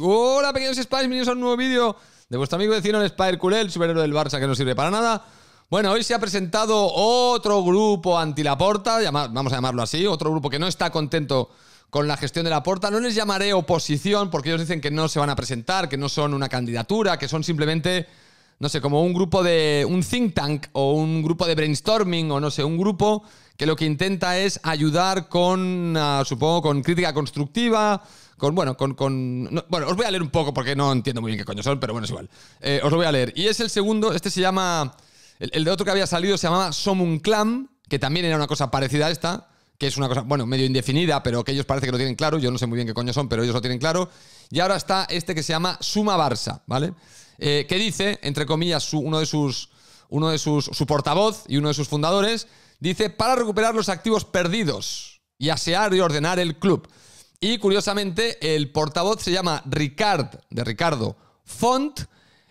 Hola pequeños Spies, bienvenidos a un nuevo vídeo de vuestro amigo vecino el Spider el superhéroe del Barça que no sirve para nada. Bueno, hoy se ha presentado otro grupo anti-Laporta, la vamos a llamarlo así, otro grupo que no está contento con la gestión de La Porta. No les llamaré oposición porque ellos dicen que no se van a presentar, que no son una candidatura, que son simplemente, no sé, como un grupo de, un think tank o un grupo de brainstorming o no sé, un grupo que lo que intenta es ayudar con, ah, supongo, con crítica constructiva, bueno, con, bueno, os voy a leer un poco porque no entiendo muy bien qué coño son, pero bueno, es igual. Eh, os lo voy a leer. Y es el segundo, este se llama, el, de otro que había salido se llamaba Somun clan, que también era una cosa parecida a esta, que es una cosa, bueno, medio indefinida, pero que ellos parece que lo tienen claro, yo no sé muy bien qué coño son, pero ellos lo tienen claro. Y ahora está este que se llama Suma Barça, ¿vale? Eh, que dice, entre comillas, uno de sus, uno de sus, su portavoz y uno de sus fundadores, dice, para recuperar los activos perdidos y asear y ordenar el club. Y curiosamente, el portavoz se llama Ricard, de Ricardo Font,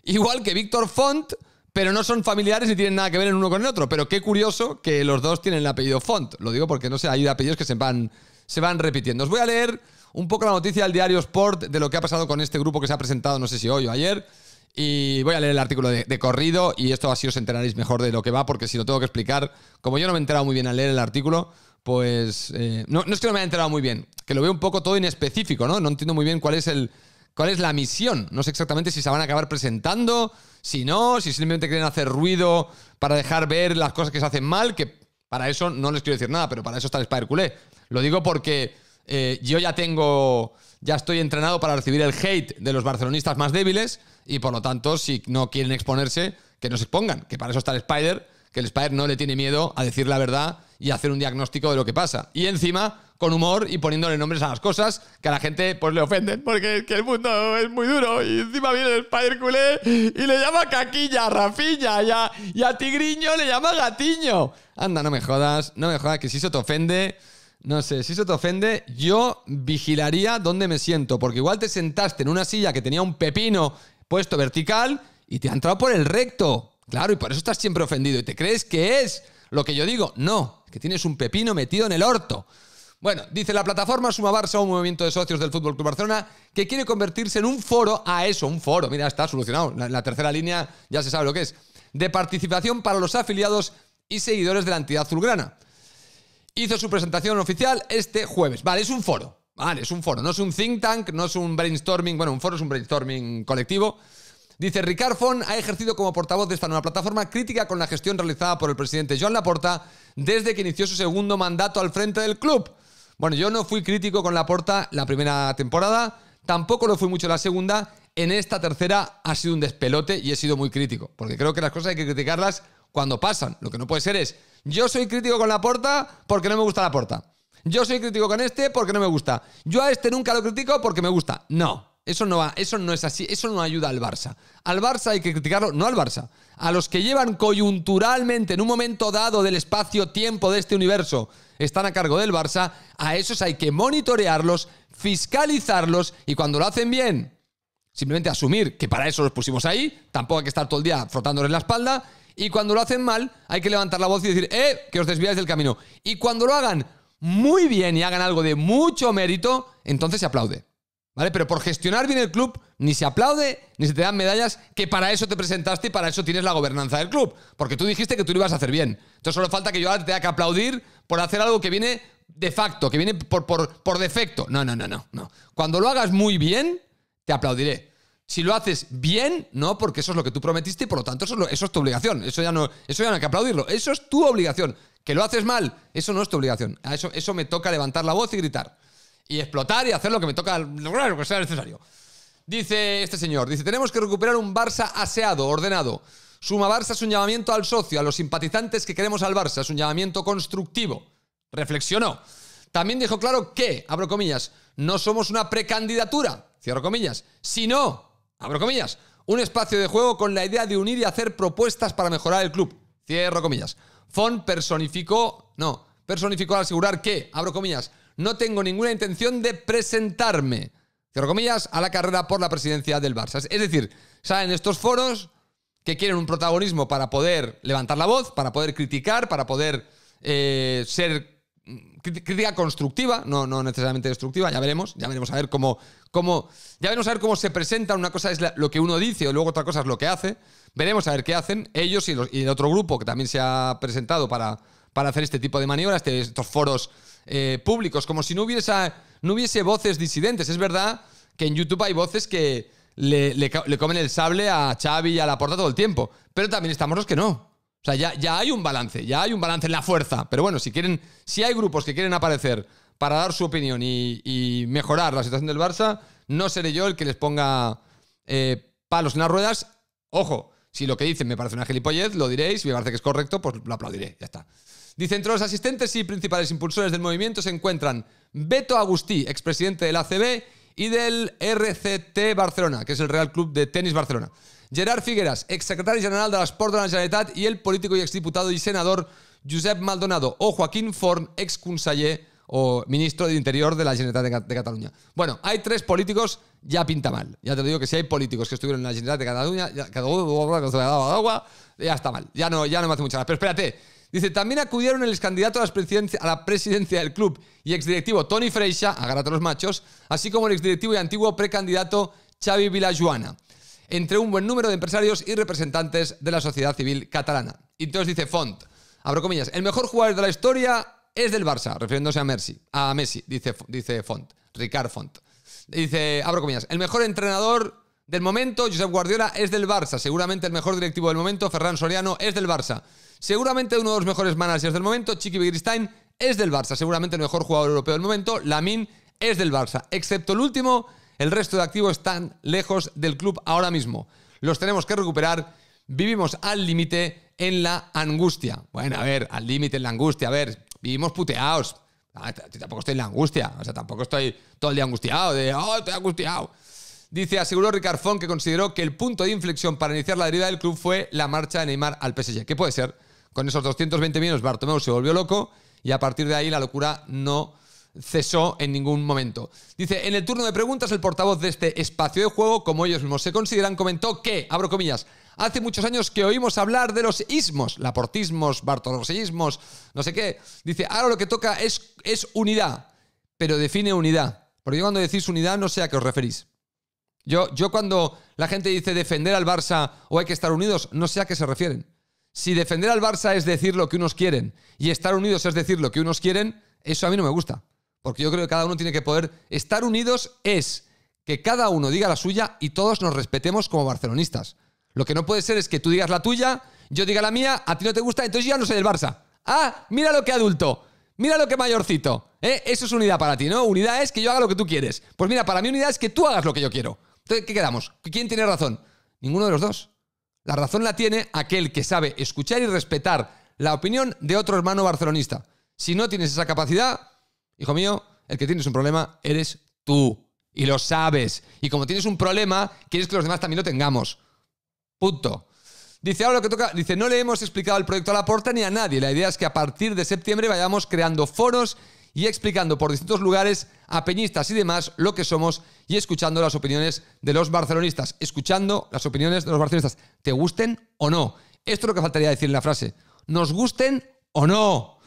igual que Víctor Font, pero no son familiares y tienen nada que ver el uno con el otro. Pero qué curioso que los dos tienen el apellido Font. Lo digo porque no sé, hay apellidos que se van, se van repitiendo. Os voy a leer un poco la noticia del diario Sport de lo que ha pasado con este grupo que se ha presentado, no sé si hoy o ayer. Y voy a leer el artículo de, de, corrido y esto así os enteraréis mejor de lo que va, porque si lo tengo que explicar, como yo no me he enterado muy bien al leer el artículo, pues eh, no, es que no me haya enterado muy bien, que lo veo un poco todo inespecífico, ¿no? No entiendo muy bien cuál es el cuál es la misión. No sé exactamente si se van a acabar presentando, si no, si simplemente quieren hacer ruido para dejar ver las cosas que se hacen mal, que para eso no les quiero decir nada, pero para eso está el Spider Culé. Lo digo porque eh, yo ya tengo, ya estoy entrenado para recibir el hate de los barcelonistas más débiles y por lo tanto, si no quieren exponerse, que no se expongan, que para eso está el Spider, que el Spider no le tiene miedo a decir la verdad y hacer un diagnóstico de lo que pasa. Y encima, con humor y poniéndole nombres a las cosas que a la gente pues le ofenden, porque es que el mundo es muy duro. Y encima viene el Spider Culé y le llama Caquilla, Rafiña, y a, y a Tigriño le llama Gatiño. Anda, no me jodas, no me jodas, que si eso te ofende... No sé, si eso te ofende, yo vigilaría dónde me siento, porque igual te sentaste en una silla que tenía un pepino puesto vertical y te ha entrado por el recto. Claro, y por eso estás siempre ofendido y te crees que es lo que yo digo, no, que tienes un pepino metido en el orto. Bueno, dice la plataforma Suma Barça, un movimiento de socios del Fútbol Club Barcelona, que quiere convertirse en un foro, a ah, eso, un foro, mira, está solucionado, en la, tercera línea ya se sabe lo que es, de participación para los afiliados y seguidores de la entidad azulgrana. Hizo su presentación oficial este jueves. Vale, es un foro, vale, es un foro, no es un think tank, no es un brainstorming, bueno, un foro es un brainstorming colectivo, Dice, Ricard Fon ha ejercido como portavoz de esta nueva plataforma crítica con la gestión realizada por el presidente Joan Laporta desde que inició su segundo mandato al frente del club. Bueno, yo no fui crítico con Laporta la primera temporada, tampoco lo fui mucho la segunda, en esta tercera ha sido un despelote y he sido muy crítico, porque creo que las cosas hay que criticarlas cuando pasan. Lo que no puede ser es, yo soy crítico con Laporta porque no me gusta Laporta. Yo soy crítico con este porque no me gusta. Yo a este nunca lo critico porque me gusta. No, eso no, va, eso no es así, eso no ayuda al Barça. Al Barça hay que criticarlo, no al Barça. A los que llevan coyunturalmente en un momento dado del espacio-tiempo de este universo están a cargo del Barça, a esos hay que monitorearlos, fiscalizarlos y cuando lo hacen bien, simplemente asumir que para eso los pusimos ahí, tampoco hay que estar todo el día frotándoles la espalda y cuando lo hacen mal hay que levantar la voz y decir, eh, que os desviáis del camino. Y cuando lo hagan muy bien y hagan algo de mucho mérito, entonces se aplaude. ¿Vale? Pero por gestionar bien el club, ni se aplaude, ni se te dan medallas, que para eso te presentaste y para eso tienes la gobernanza del club. Porque tú dijiste que tú lo ibas a hacer bien. Entonces solo falta que yo ahora te tenga que aplaudir por hacer algo que viene de facto, que viene por, defecto. No, no, no, no, no. Cuando lo hagas muy bien, te aplaudiré. Si lo haces bien, no, porque eso es lo que tú prometiste y por lo tanto eso es, tu obligación. Eso ya, no, eso ya no hay que aplaudirlo. Eso es tu obligación. Que lo haces mal, eso no es tu obligación. eso, eso me toca levantar la voz y gritar y explotar y hacer lo que me toca, lograr lo que sea necesario. Dice este señor, dice, tenemos que recuperar un Barça aseado, ordenado. Suma Barça es un llamamiento al socio, a los simpatizantes que queremos al Barça, es un llamamiento constructivo. Reflexionó. También dijo claro que, abro comillas, no somos una precandidatura, cierro comillas, sino, abro comillas, un espacio de juego con la idea de unir y hacer propuestas para mejorar el club, cierro comillas. Fon personificó, no, personificó al asegurar que, abro comillas, no tengo ninguna intención de presentarme, cierro comillas, a la carrera por la presidencia del Barça. Es decir, salen estos foros que quieren un protagonismo para poder levantar la voz, para poder criticar, para poder eh, ser mm, crítica constructiva, no, no necesariamente destructiva, ya veremos, ya veremos a ver cómo, cómo, ya veremos a ver cómo se presenta una cosa es lo que uno dice, y luego otra cosa es lo que hace, veremos a ver qué hacen ellos y, el otro grupo que también se ha presentado para, para hacer este tipo de maniobras, este, estos foros eh, públicos, como si no, hubiese, no hubiese voces disidentes. Es verdad que en YouTube hay voces que le, comen el sable a Xavi y a la porta todo el tiempo, pero también estamos los que no. O sea, ya, ya hay un balance, ya hay un balance en la fuerza. Pero bueno, si quieren, si hay grupos que quieren aparecer para dar su opinión y, mejorar la situación del Barça, no seré yo el que les ponga eh, palos en las ruedas. Ojo, si lo que dicen me parece una gilipollez, lo diréis, si me parece que es correcto, pues lo aplaudiré, ya está. Dice, entre los asistentes y principales impulsores del movimiento se encuentran Beto Agustí, expresidente del ACB y del RCT Barcelona, que es el Real Club de Tenis Barcelona. Gerard Figueras, exsecretario general de la Sport de la Generalitat y el y y exdiputado y senador Josep Maldonado o Joaquín Form, ex exconseller o ministro de Interior de la Generalitat de Cataluña. Bueno, hay tres políticos, ya pinta mal. Ya te digo que si hay políticos que estuvieron en la Generalitat de Cataluña, uh, uh, uh, agua, ya está mal. Ya no, ya no me hace mucha gracia. Pero espérate, Dice, también acudieron el excandidato a, a la presidencia del club y exdirectivo Tony Freixa, agárrate los machos, así como el exdirectivo y antiguo precandidato Xavi Villajuana, entre un buen número de empresarios y representantes de la sociedad civil catalana. Y entonces dice Font, abro comillas, el mejor jugador de la historia es del Barça, refiriéndose a, Messi a Messi, dice, dice Font, Ricard Font. Dice, abro comillas, el mejor entrenador del momento, Josep Guardiola, es del Barça. Seguramente el mejor directivo del momento, Ferran Soriano, es del Barça. Seguramente uno de los mejores managers del momento, Chiqui Begristain, es del Barça. Seguramente el mejor jugador europeo del momento, Lamin, es del Barça. Excepto el último, el resto de activos están lejos del club ahora mismo. Los tenemos que recuperar. Vivimos al límite en la angustia. Bueno, a ver, al límite en la angustia. A ver, vivimos puteados. Ah, tampoco estoy en la angustia. O sea, tampoco estoy todo el día angustiado de, oh, estoy angustiado. Dice, aseguró Ricard Fon que consideró que el punto de inflexión para iniciar la deriva del club fue la marcha de Neymar al PSG. ¿Qué puede ser? Con esos 220 millones Bartomeu se volvió loco y a partir de ahí la locura no cesó en ningún momento. Dice, en el turno de preguntas el portavoz de este espacio de juego, como ellos mismos se consideran, comentó que, abro comillas, hace muchos años que oímos hablar de los ismos, laportismos, bartoloseísmos, no sé qué. Dice, ahora lo que toca es, es unidad, pero define unidad. Porque yo cuando decís unidad no sé a qué os referís. Yo, yo cuando la gente dice defender al Barça o hay que estar unidos, no sé a qué se refieren. Si defender al Barça es decir lo que unos quieren y estar unidos es decir lo que unos quieren, eso a mí no me gusta. Porque yo creo que cada uno tiene que poder estar unidos es que cada uno diga la suya y todos nos respetemos como barcelonistas. Lo que no puede ser es que tú digas la tuya, yo diga la mía, a ti no te gusta, entonces yo ya no soy del Barça. Ah, mira lo que adulto, mira lo que mayorcito. ¿eh? Eso es unidad para ti, ¿no? Unidad es que yo haga lo que tú quieres. Pues mira, para mí unidad es que tú hagas lo que yo quiero. Entonces, ¿qué quedamos? ¿Quién tiene razón? Ninguno de los dos. La razón la tiene aquel que sabe escuchar y respetar la opinión de otro hermano barcelonista. Si no tienes esa capacidad, hijo mío, el que tienes un problema eres tú. Y lo sabes. Y como tienes un problema, quieres que los demás también lo tengamos. Punto. Dice, ahora lo que toca, dice, no le hemos explicado el proyecto a la porta ni a nadie. La idea es que a partir de septiembre vayamos creando foros y explicando por distintos lugares a peñistas y demás lo que somos y escuchando las opiniones de los barcelonistas. Escuchando las opiniones de los barcelonistas, te gusten o no. Esto es lo que faltaría decir en la frase. Nos gusten o no.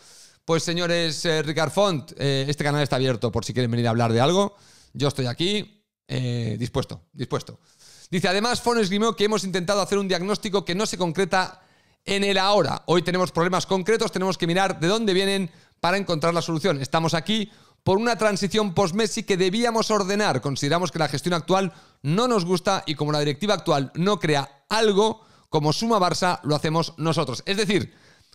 Pues señores, eh, Ricard Font, eh, este canal está abierto por si quieren venir a hablar de algo. Yo estoy aquí, eh, dispuesto, dispuesto. Dice, además, Font esgrimió que hemos intentado hacer un diagnóstico que no se concreta en el ahora. Hoy tenemos problemas concretos, tenemos que mirar de dónde vienen, para encontrar la solución. Estamos aquí por una transición post-Messi que debíamos ordenar. Consideramos que la gestión actual no nos gusta y como la directiva actual no crea algo, como Suma Barça lo hacemos nosotros. Es decir,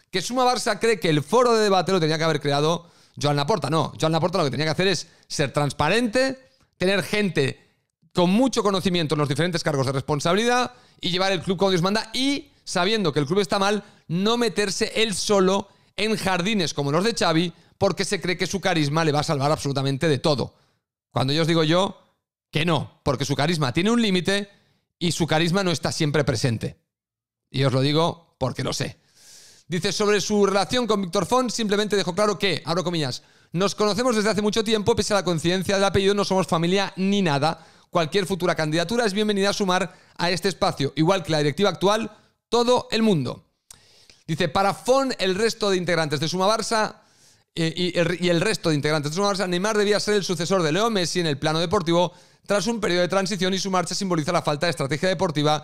que Suma Barça cree que el foro de debate lo tenía que haber creado Joan Laporta. No, Joan Laporta lo que tenía que hacer es ser transparente, tener gente con mucho conocimiento en los diferentes cargos de responsabilidad y llevar el club como Dios manda y, sabiendo que el club está mal, no meterse él solo en jardines como los de Xavi porque se cree que su carisma le va a salvar absolutamente de todo. Cuando yo os digo yo que no, porque su carisma tiene un límite y su carisma no está siempre presente. Y os lo digo porque lo sé. Dice sobre su relación con Víctor Font, simplemente dejó claro que, abro comillas, nos conocemos desde hace mucho tiempo, pese a la coincidencia del apellido, no somos familia ni nada. Cualquier futura candidatura es bienvenida a sumar a este espacio, igual que la directiva actual, todo el mundo. Dice, para Fon, el resto de integrantes de Suma Barça eh, y, el, resto de integrantes de Suma Barça, Neymar debía ser el sucesor de Leo Messi en el plano deportivo tras un periodo de transición y su marcha simboliza la falta de estrategia deportiva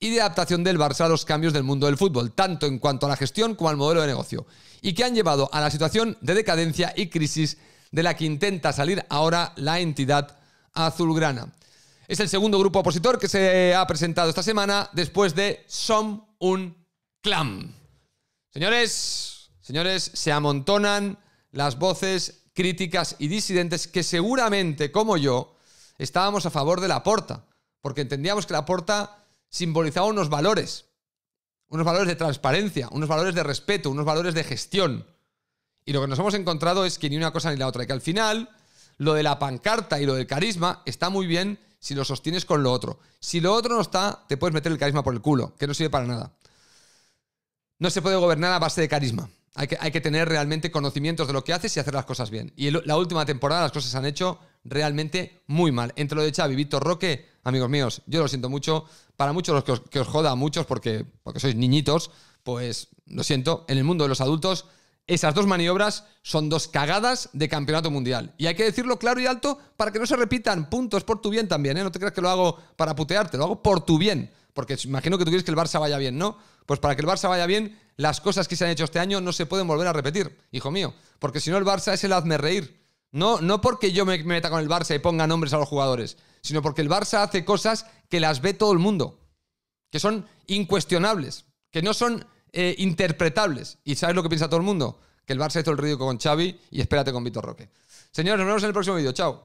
y de adaptación del Barça a los cambios del mundo del fútbol, tanto en cuanto a la gestión como al modelo de negocio, y que han llevado a la situación de decadencia y crisis de la que intenta salir ahora la entidad azulgrana. Es el segundo grupo opositor que se ha presentado esta semana después de Som Un Clam. Señores, señores, se amontonan las voces críticas y disidentes que seguramente, como yo, estábamos a favor de la porta, porque entendíamos que la porta simbolizaba unos valores, unos valores de transparencia, unos valores de respeto, unos valores de gestión. Y lo que nos hemos encontrado es que ni una cosa ni la otra, que al final lo de la pancarta y lo del carisma está muy bien si lo sostienes con lo otro. Si lo otro no está, te puedes meter el carisma por el culo, que no sirve para nada. No se puede gobernar a base de carisma. Hay que, tener realmente conocimientos de lo que haces y hacer las cosas bien. Y la última temporada las cosas se han hecho realmente muy mal. Entre lo de Xavi, Víctor Roque, amigos míos, yo lo siento mucho. Para muchos los que os, joda, a muchos porque, porque sois niñitos, pues lo siento. En el mundo de los adultos, esas dos maniobras son dos cagadas de campeonato mundial. Y hay que decirlo claro y alto para que no se repitan puntos por tu bien también. ¿eh? No te creas que lo hago para putearte, lo hago por tu bien. Porque imagino que tú quieres que el Barça vaya bien, ¿no? Pues para que el Barça vaya bien, las cosas que se han hecho este año no se pueden volver a repetir, hijo mío. Porque si no, el Barça es el hazme reír. No, no porque yo me meta con el Barça y ponga nombres a los jugadores, sino porque el Barça hace cosas que las ve todo el mundo, que son incuestionables, que no son eh, interpretables. ¿Y sabes lo que piensa todo el mundo? Que el Barça hizo el ridículo con Xavi y espérate con Vitor Roque. Señores, nos vemos en el próximo vídeo. Chao.